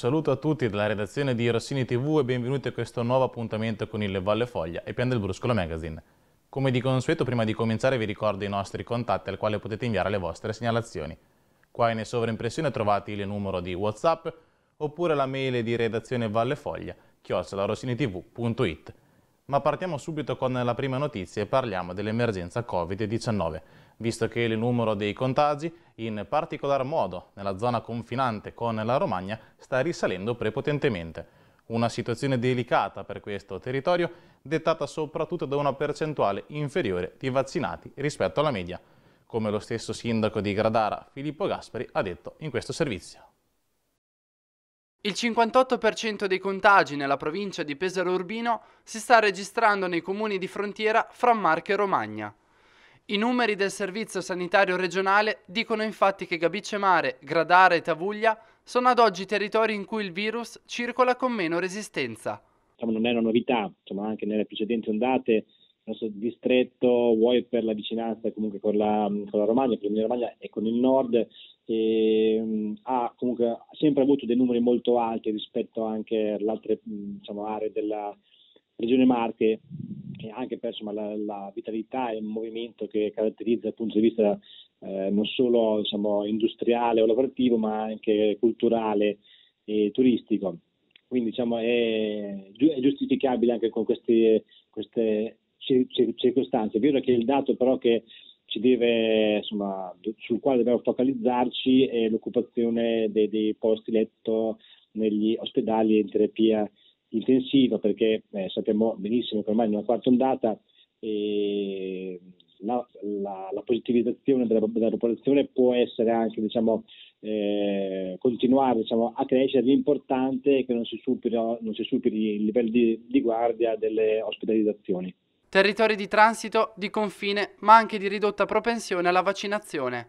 saluto a tutti dalla redazione di Rossini TV e benvenuti a questo nuovo appuntamento con il Valle Foglia e Pian del Bruscolo Magazine. Come di consueto, prima di cominciare vi ricordo i nostri contatti al quale potete inviare le vostre segnalazioni. Qua in sovraimpressione trovate il numero di Whatsapp oppure la mail di redazione vallefoglia chiocciolarossinitv.it. Ma partiamo subito con la prima notizia e parliamo dell'emergenza Covid-19, visto che il numero dei contagi, in particolar modo nella zona confinante con la Romagna, sta risalendo prepotentemente. Una situazione delicata per questo territorio, dettata soprattutto da una percentuale inferiore di vaccinati rispetto alla media, come lo stesso sindaco di Gradara, Filippo Gasperi, ha detto in questo servizio. Il 58% dei contagi nella provincia di Pesaro Urbino si sta registrando nei comuni di frontiera fra Marche e Romagna. I numeri del Servizio Sanitario Regionale dicono infatti che Gabicemare, Mare, Gradara e Tavuglia sono ad oggi territori in cui il virus circola con meno resistenza. Diciamo, non è una novità, insomma, anche nelle precedenti ondate il nostro distretto, vuoi per la vicinanza comunque con la, con la Romagna, con la Romagna e con il nord, che ehm, mh, ha comunque sempre avuto dei numeri molto alti rispetto anche alle altre diciamo, aree della regione Marche e anche per insomma, la, la, vitalità e il movimento che caratterizza dal punto di vista eh, non solo diciamo, industriale o lavorativo ma anche culturale e turistico. Quindi diciamo, è, è, giustificabile anche con queste, queste circostanze. È vero che il dato però che deve, insomma, sul quale dobbiamo focalizzarci è l'occupazione dei, dei posti letto negli ospedali in terapia intensiva, perché eh, sappiamo benissimo che ormai in una quarta ondata eh, la, la, la, positivizzazione della, della, popolazione può essere anche, diciamo, eh, continuare diciamo, a crescere, l'importante è che non si superi, non si superi il livello di, di guardia delle ospedalizzazioni territori di transito, di confine, ma anche di ridotta propensione alla vaccinazione.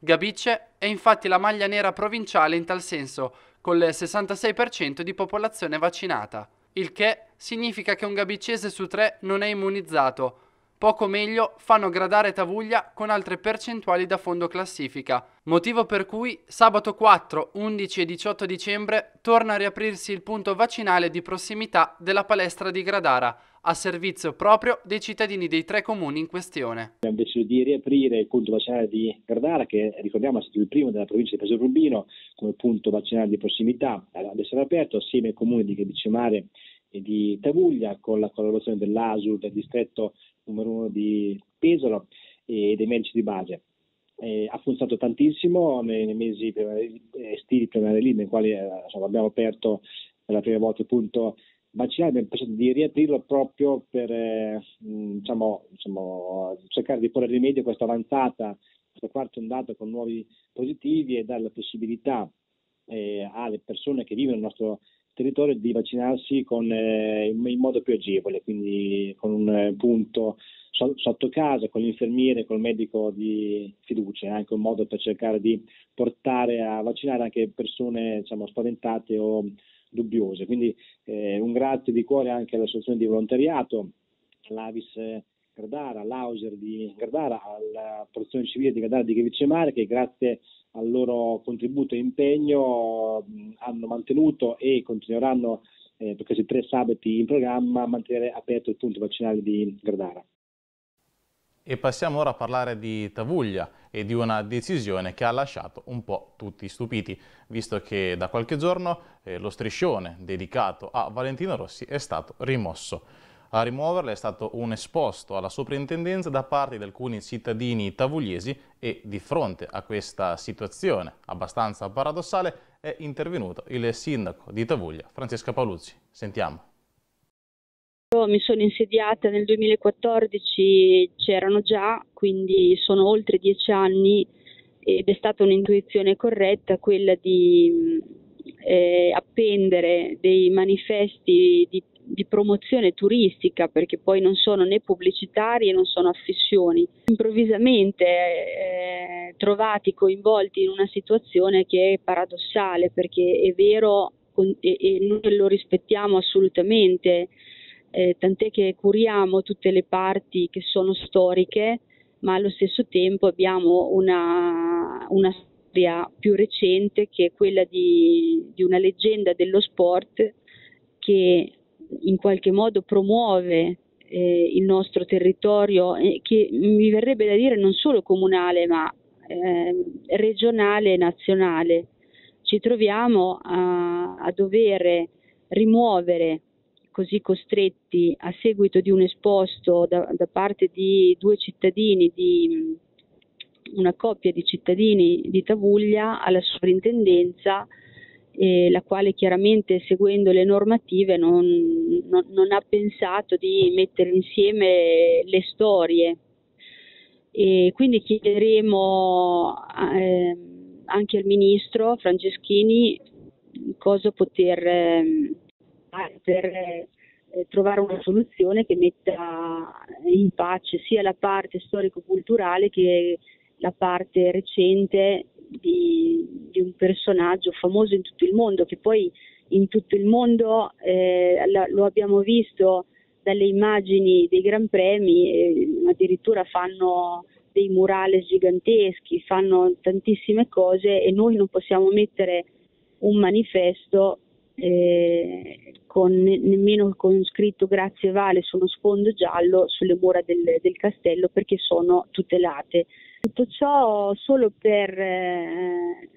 Gabicce è infatti la maglia nera provinciale in tal senso, con il 66% di popolazione vaccinata, il che significa che un gabicese su tre non è immunizzato, Poco meglio fanno gradare Tavuglia con altre percentuali da fondo classifica, motivo per cui sabato 4, 11 e 18 dicembre torna a riaprirsi il punto vaccinale di prossimità della palestra di Gradara, a servizio proprio dei cittadini dei tre comuni in questione. Abbiamo deciso di riaprire il punto vaccinale di Gradara, che ricordiamo è stato il primo della provincia di Pesaro Rubino, come punto vaccinale di prossimità, ad essere aperto assieme ai comuni di Chebicimare e di Tavuglia, con la collaborazione dell'ASUR, del distretto numero uno di Pesaro e dei medici di base. Eh, ha funzionato tantissimo nei, nei mesi eh, estivi primaverili, nei quali eh, insomma, abbiamo aperto per la prima volta il punto vaccinale, abbiamo pensato di riaprirlo proprio per eh, diciamo, diciamo, cercare di porre rimedio a questa avanzata, questa quarta ondata con nuovi positivi e dare la possibilità eh, alle persone che vivono nel nostro territorio di vaccinarsi con, eh, in modo più agevole, quindi con un eh, punto sotto casa, con l'infermiere, col medico di fiducia, eh, anche un modo per cercare di portare a vaccinare anche persone diciamo, spaventate o dubbiose. Quindi eh, un grazie di cuore anche all'associazione di volontariato, all'Avis eh, Gradara, l'Auser di Gradara, alla eh, protezione civile di Gradara di Chevice che grazie al loro contributo e impegno hanno mantenuto e continueranno eh, per questi tre sabati in programma a mantenere aperto il punto vaccinale di Gradara. E passiamo ora a parlare di Tavuglia e di una decisione che ha lasciato un po' tutti stupiti, visto che da qualche giorno eh, lo striscione dedicato a Valentino Rossi è stato rimosso. A rimuoverla è stato un esposto alla soprintendenza da parte di alcuni cittadini tavugliesi e di fronte a questa situazione abbastanza paradossale è intervenuto il sindaco di Tavuglia, Francesca Paolucci. Sentiamo. Io mi sono insediata nel 2014, c'erano già, quindi sono oltre dieci anni ed è stata un'intuizione corretta quella di eh, appendere dei manifesti di di promozione turistica perché poi non sono né pubblicitarie non sono affissioni. Improvvisamente eh, trovati coinvolti in una situazione che è paradossale perché è vero con, e, e noi lo rispettiamo assolutamente, eh, tant'è che curiamo tutte le parti che sono storiche, ma allo stesso tempo abbiamo una, una storia più recente che è quella di, di una leggenda dello sport che in qualche modo promuove eh, il nostro territorio, eh, che mi verrebbe da dire non solo comunale ma eh, regionale e nazionale. Ci troviamo a, a dover rimuovere così costretti a seguito di un esposto da, da, parte di due cittadini, di una coppia di cittadini di Tavuglia alla sovrintendenza eh, la quale chiaramente seguendo le normative non, non, non ha pensato di mettere insieme le storie. E quindi chiederemo eh, anche al ministro Franceschini cosa poter ehm, eh, per trovare una soluzione che metta in pace sia la parte storico-culturale che la parte recente di, di un personaggio famoso in tutto il mondo, che poi in tutto il mondo eh, lo abbiamo visto dalle immagini dei Gran Premi, eh, addirittura fanno dei murales giganteschi, fanno tantissime cose e noi non possiamo mettere un manifesto eh, con, nemmeno con scritto grazie Vale sullo sfondo giallo sulle mura del, del castello perché sono tutelate. Tutto ciò solo, per, eh,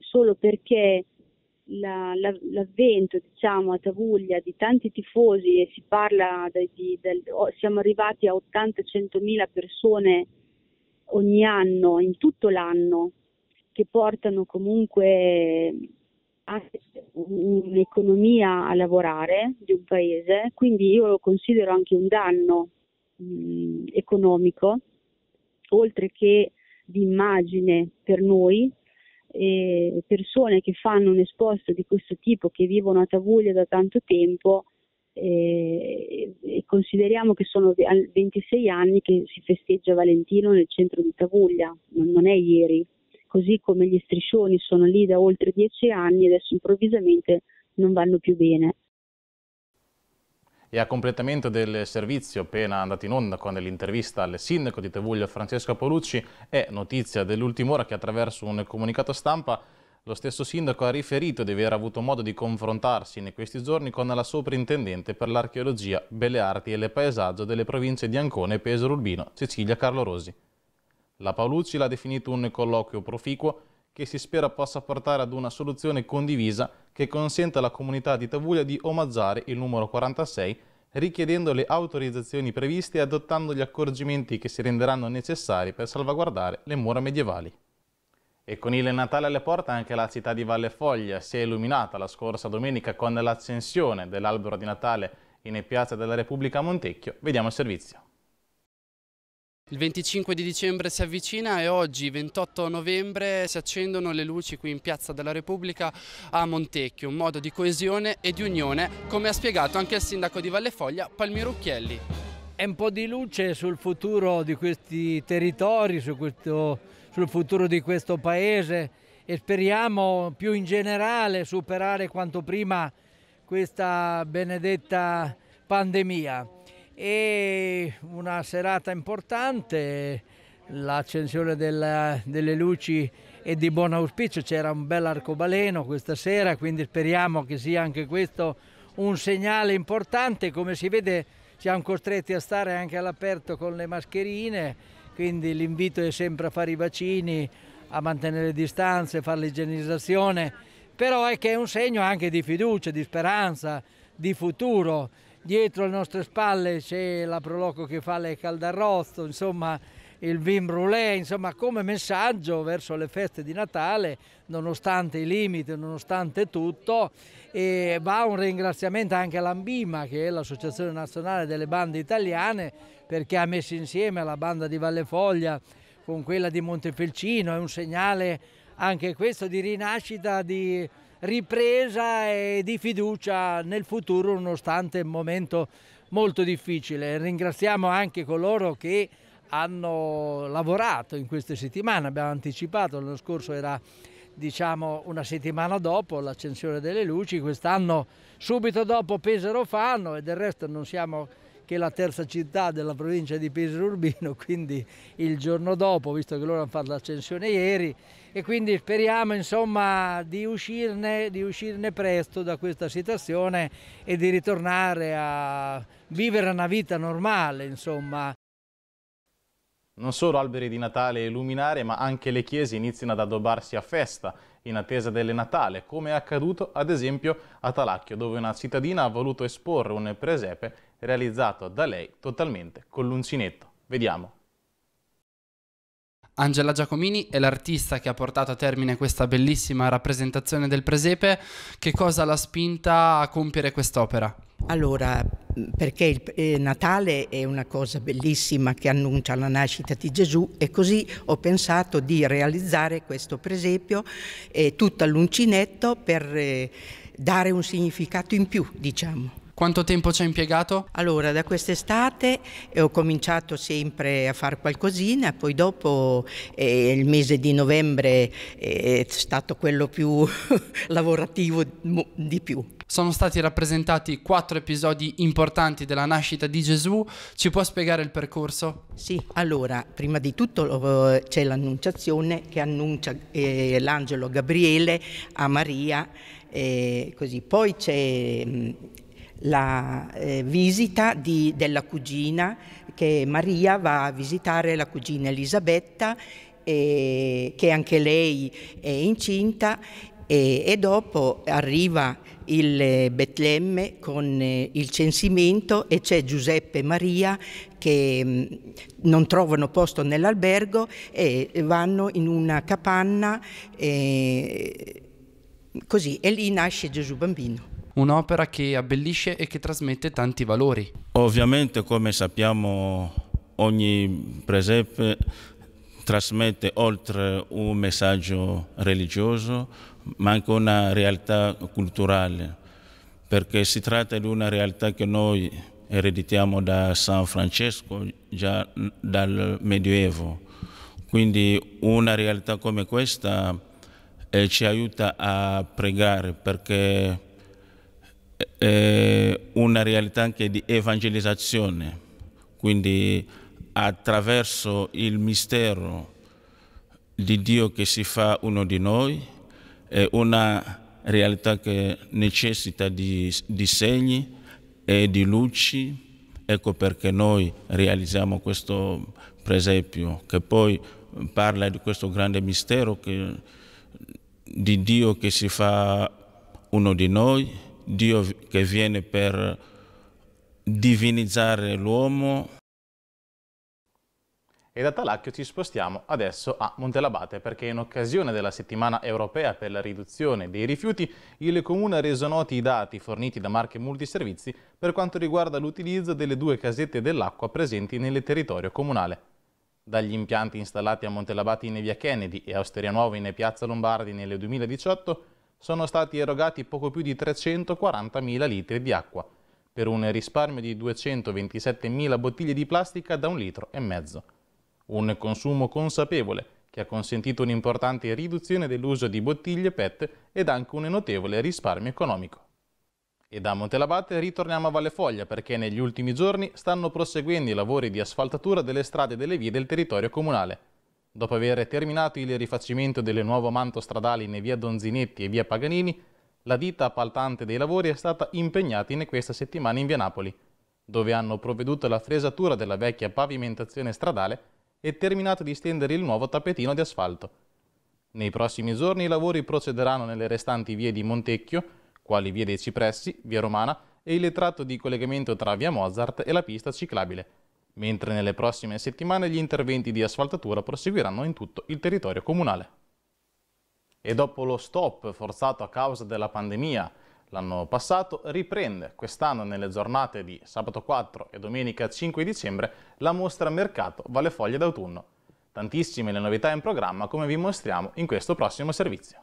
solo perché la, la, l'avvento diciamo, a Tavuglia di tanti tifosi e si parla di, di, del, siamo arrivati a 80-100.000 persone ogni anno, in tutto l'anno, che portano comunque un'economia a lavorare di un paese, quindi io lo considero anche un danno mh, economico, oltre che di immagine per noi. Eh, persone che fanno un esposto di questo tipo, che vivono a Tavuglia da tanto tempo, eh, e consideriamo che sono 26 anni che si festeggia Valentino nel centro di Tavuglia, non, non è ieri così come gli striscioni sono lì da oltre dieci anni e adesso improvvisamente non vanno più bene. E a completamento del servizio appena andato in onda con l'intervista al sindaco di Tevuglio Francesco Polucci è notizia dell'ultima ora che attraverso un comunicato stampa lo stesso sindaco ha riferito di aver avuto modo di confrontarsi in questi giorni con la soprintendente per l'archeologia, belle arti e le paesaggio delle province di Ancona e Pesaro Urbino, Cecilia Carlo Rosi. La Paolucci l'ha definito un colloquio proficuo che si spera possa portare ad una soluzione condivisa che consenta alla comunità di Tavuglia di omaggiare il numero 46 richiedendo le autorizzazioni previste e adottando gli accorgimenti che si renderanno necessari per salvaguardare le mura medievali. E con il Natale alle porte anche la città di Valle Foglia si è illuminata la scorsa domenica con l'accensione dell'albero di Natale in Piazza della Repubblica a Montecchio. Vediamo il servizio. Il 25 di dicembre si avvicina e oggi, 28 novembre, si accendono le luci qui in Piazza della Repubblica a Montecchio, un modo di coesione e di unione, come ha spiegato anche il sindaco di Vallefoglia, Palmiro Occhielli. È un po' di luce sul futuro di questi territori, su questo, sul futuro di questo paese e speriamo più in generale superare quanto prima questa benedetta pandemia e una serata importante, l'accensione delle luci è di buon auspicio, c'era un bel arcobaleno questa sera, quindi speriamo che sia anche questo un segnale importante, come si vede siamo costretti a stare anche all'aperto con le mascherine, quindi l'invito è sempre a fare i vaccini, a mantenere le distanze, fare l'igienizzazione, però è che è un segno anche di fiducia, di speranza, di futuro dietro le nostre spalle c'è la Proloco che fa le caldarrozzo, insomma il vin brûlé, insomma come messaggio verso le feste di Natale, nonostante i limiti, nonostante tutto, e va un ringraziamento anche all'Ambima che è l'Associazione Nazionale delle Bande Italiane perché ha messo insieme la banda di Valle Foglia con quella di Montefelcino, è un segnale anche questo di rinascita di ripresa e di fiducia nel futuro nonostante un momento molto difficile. Ringraziamo anche coloro che hanno lavorato in queste settimane, abbiamo anticipato, l'anno scorso era diciamo una settimana dopo l'accensione delle luci, quest'anno subito dopo Pesaro Fanno e del resto non siamo che la terza città della provincia di Pesaro Urbino, quindi il giorno dopo, visto che loro hanno fatto l'accensione ieri, e quindi speriamo insomma, di, uscirne, di uscirne presto da questa situazione e di ritornare a vivere una vita normale. Insomma. Non solo alberi di Natale e luminare, ma anche le chiese iniziano ad addobarsi a festa in attesa del Natale, come è accaduto ad esempio a Talacchio, dove una cittadina ha voluto esporre un presepe realizzato da lei totalmente con l'uncinetto. Vediamo. Angela Giacomini è l'artista che ha portato a termine questa bellissima rappresentazione del presepe. Che cosa l'ha spinta a compiere quest'opera? Allora, mm, perché il eh, Natale è una cosa bellissima che annuncia la nascita di Gesù e così ho pensato di realizzare questo presepio eh, tutto all'uncinetto per eh, dare un significato in più, diciamo. Quanto tempo ci ha impiegato? Allora, da quest'estate eh, ho cominciato sempre a fare qualcosina, poi dopo eh, il mese di novembre eh, è stato quello più lavorativo di più. Sono stati rappresentati quattro episodi importanti della nascita di Gesù. Ci può spiegare il percorso? Sì, allora, prima di tutto eh, c'è l'annunciazione che annuncia eh, l'angelo Gabriele a Maria. Eh, così. Poi c'è mm, la eh, visita di, della cugina, che Maria va a visitare la cugina Elisabetta, eh, che anche lei è incinta, eh, e, dopo arriva il eh, Betlemme con eh, il censimento e c'è Giuseppe e Maria che mm, non trovano posto nell'albergo e vanno in una capanna eh, così e lì nasce Gesù bambino un'opera che abbellisce e che trasmette tanti valori. Ovviamente, come sappiamo, ogni presepe trasmette oltre un messaggio religioso, ma anche una realtà culturale, perché si tratta di una realtà che noi ereditiamo da San Francesco già dal Medioevo. Quindi una realtà come questa eh, ci aiuta a pregare perché eh, una realtà anche di evangelizzazione, quindi attraverso il mistero di Dio che si fa uno di noi, è una realtà che necessita di, di segni e di luci, ecco perché noi realizziamo questo presepio che poi parla di questo grande mistero che, di Dio che si fa uno di noi Dio che viene per divinizzare l'uomo. E da Talacchio ci spostiamo adesso a Montelabate perché in occasione della settimana europea per la riduzione dei rifiuti il Comune ha reso noti i dati forniti da Marche Multiservizi per quanto riguarda l'utilizzo delle due casette dell'acqua presenti nel territorio comunale. Dagli impianti installati a Montelabate in via Kennedy e a Osteria Nuova in piazza Lombardi nel 2018 sono stati erogati poco più di 340.000 litri di acqua, per un risparmio di 227.000 bottiglie di plastica da un litro e mezzo. Un consumo consapevole che ha consentito un'importante riduzione dell'uso di bottiglie PET ed anche un notevole risparmio economico. E da Montelabate ritorniamo a Vallefoglia perché negli ultimi giorni stanno proseguendo i lavori di asfaltatura delle strade e delle vie del territorio comunale. Dopo aver terminato il rifacimento del nuovo manto stradale in via Donzinetti e via Paganini, la ditta appaltante dei lavori è stata impegnata in questa settimana in via Napoli, dove hanno provveduto alla fresatura della vecchia pavimentazione stradale e terminato di stendere il nuovo tappetino di asfalto. Nei prossimi giorni i lavori procederanno nelle restanti vie di Montecchio, quali via dei Cipressi, via Romana e il tratto di collegamento tra via Mozart e la pista ciclabile, mentre nelle prossime settimane gli interventi di asfaltatura proseguiranno in tutto il territorio comunale. E dopo lo stop forzato a causa della pandemia l'anno passato, riprende quest'anno nelle giornate di sabato 4 e domenica 5 dicembre la mostra Mercato Valle Foglie d'autunno. Tantissime le novità in programma come vi mostriamo in questo prossimo servizio.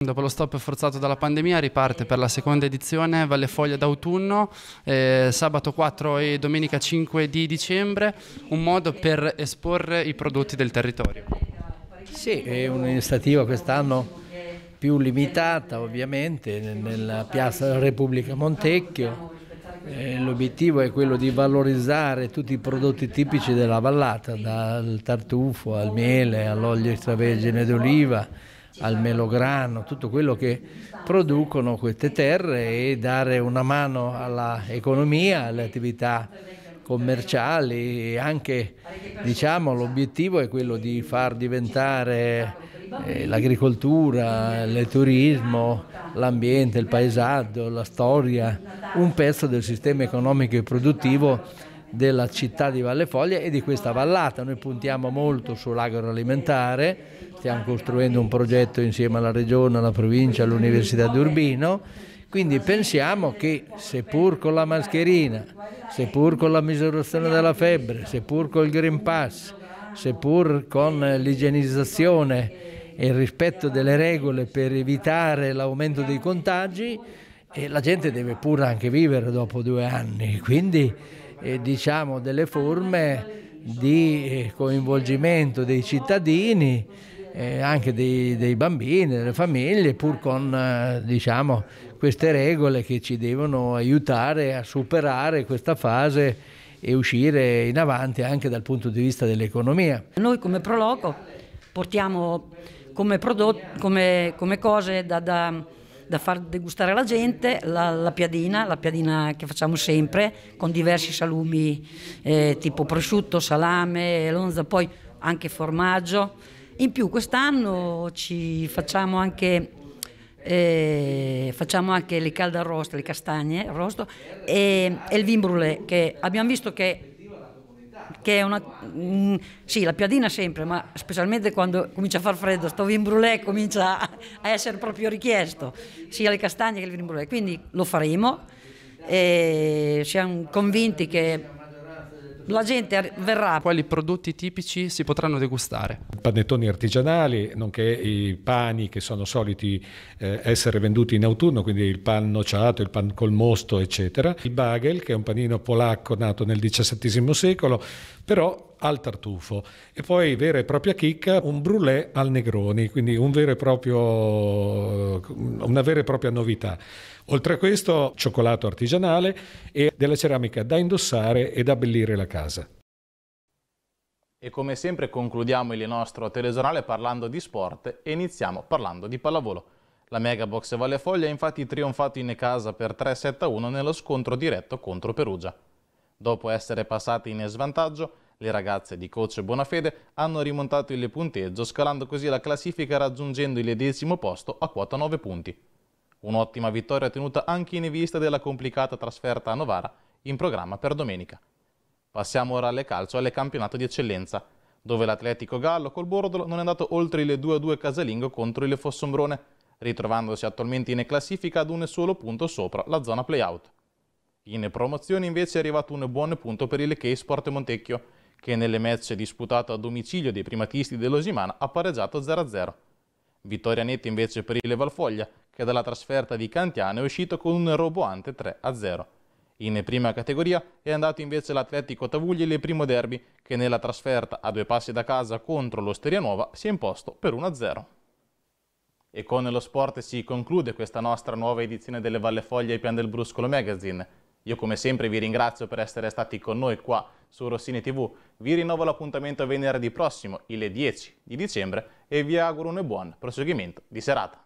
Dopo lo stop forzato dalla pandemia riparte per la seconda edizione Valle Foglia d'autunno, eh, sabato 4 e domenica 5 di dicembre, un modo per esporre i prodotti del territorio. Sì, è un'iniziativa quest'anno più limitata ovviamente nella piazza della Repubblica Montecchio. Eh, l'obiettivo è quello di valorizzare tutti i prodotti tipici della vallata, dal tartufo al miele, all'olio extravergine d'oliva, al melograno, tutto quello che producono queste terre e dare una mano all'economia, alle attività commerciali e anche diciamo, l'obiettivo è quello di far diventare eh, l'agricoltura, il turismo, l'ambiente, il paesaggio, la storia un pezzo del sistema economico e produttivo della città di Valle Foglia e di questa vallata. Noi puntiamo molto sull'agroalimentare, stiamo costruendo un progetto insieme alla Regione, alla Provincia, all'Università di Urbino, quindi pensiamo che seppur con la mascherina, seppur con la misurazione della febbre, seppur col Green Pass, seppur con l'igienizzazione e il rispetto delle regole per evitare l'aumento dei contagi, la gente deve pure anche vivere dopo due anni, quindi eh, diciamo, delle forme di eh, coinvolgimento dei cittadini, eh, anche dei, dei, bambini, delle famiglie, pur con eh, diciamo, queste regole che ci devono aiutare a superare questa fase e uscire in avanti anche dal punto di vista dell'economia. Noi come Proloco portiamo come, prodotto, come, come cose da, da da far degustare alla gente la, la piadina, la piadina che facciamo sempre con diversi salumi eh, tipo prosciutto, salame, lonza, poi anche formaggio. In più quest'anno ci facciamo anche eh, facciamo anche le calde arrosto, le castagne arrosto e, e il vin brûlé che abbiamo visto che che è una... Mm, sì, la piadina sempre, ma specialmente quando comincia a far freddo, sto vin brûlé comincia a, essere proprio richiesto, sia le castagne che il vin brûlé. Quindi lo faremo e siamo convinti che la gente verrà. Quali prodotti tipici si potranno degustare? Panettoni artigianali, nonché i pani che sono soliti eh, essere venduti in autunno, quindi il pan nociato, il pan col mosto, eccetera. Il bagel, che è un panino polacco nato nel XVII secolo, però al tartufo e poi vera e propria chicca un brulè al Negroni, quindi un vero e proprio, una vera e propria novità. Oltre a questo, cioccolato artigianale e della ceramica da indossare ed abbellire la casa. E come sempre concludiamo il nostro telegiornale parlando di sport e iniziamo parlando di pallavolo. La Megabox Valle Foglia ha infatti trionfato in casa per 3-7-1 nello scontro diretto contro Perugia. Dopo essere passate in svantaggio, le ragazze di coach Bonafede hanno rimontato il punteggio scalando così la classifica raggiungendo il decimo posto a quota 9 punti. Un'ottima vittoria ottenuta anche in vista della complicata trasferta a Novara in programma per domenica. Passiamo ora alle calcio e alle campionato di eccellenza, dove l'Atletico Gallo col Bordolo non è andato oltre il 2-2 casalingo contro il Fossombrone, ritrovandosi attualmente in classifica ad un solo punto sopra la zona playout. In promozione invece è arrivato un buon punto per il K-Sport Montecchio, che nelle match disputato a domicilio dei primatisti dell'Osimana ha pareggiato 0-0. Vittoria netta invece per il Valfoglia, che dalla trasferta di Cantiano è uscito con un roboante 3-0. In prima categoria è andato invece l'Atletico Tavugli nel primo derby, che nella trasferta a due passi da casa contro l'Osteria Nuova si è imposto per 1-0. E con lo sport si conclude questa nostra nuova edizione delle Valle Foglie e Pian del Bruscolo Magazine. Io come sempre vi ringrazio per essere stati con noi qua su Rossini TV, vi rinnovo l'appuntamento venerdì prossimo, il 10 di dicembre, e vi auguro un buon proseguimento di serata.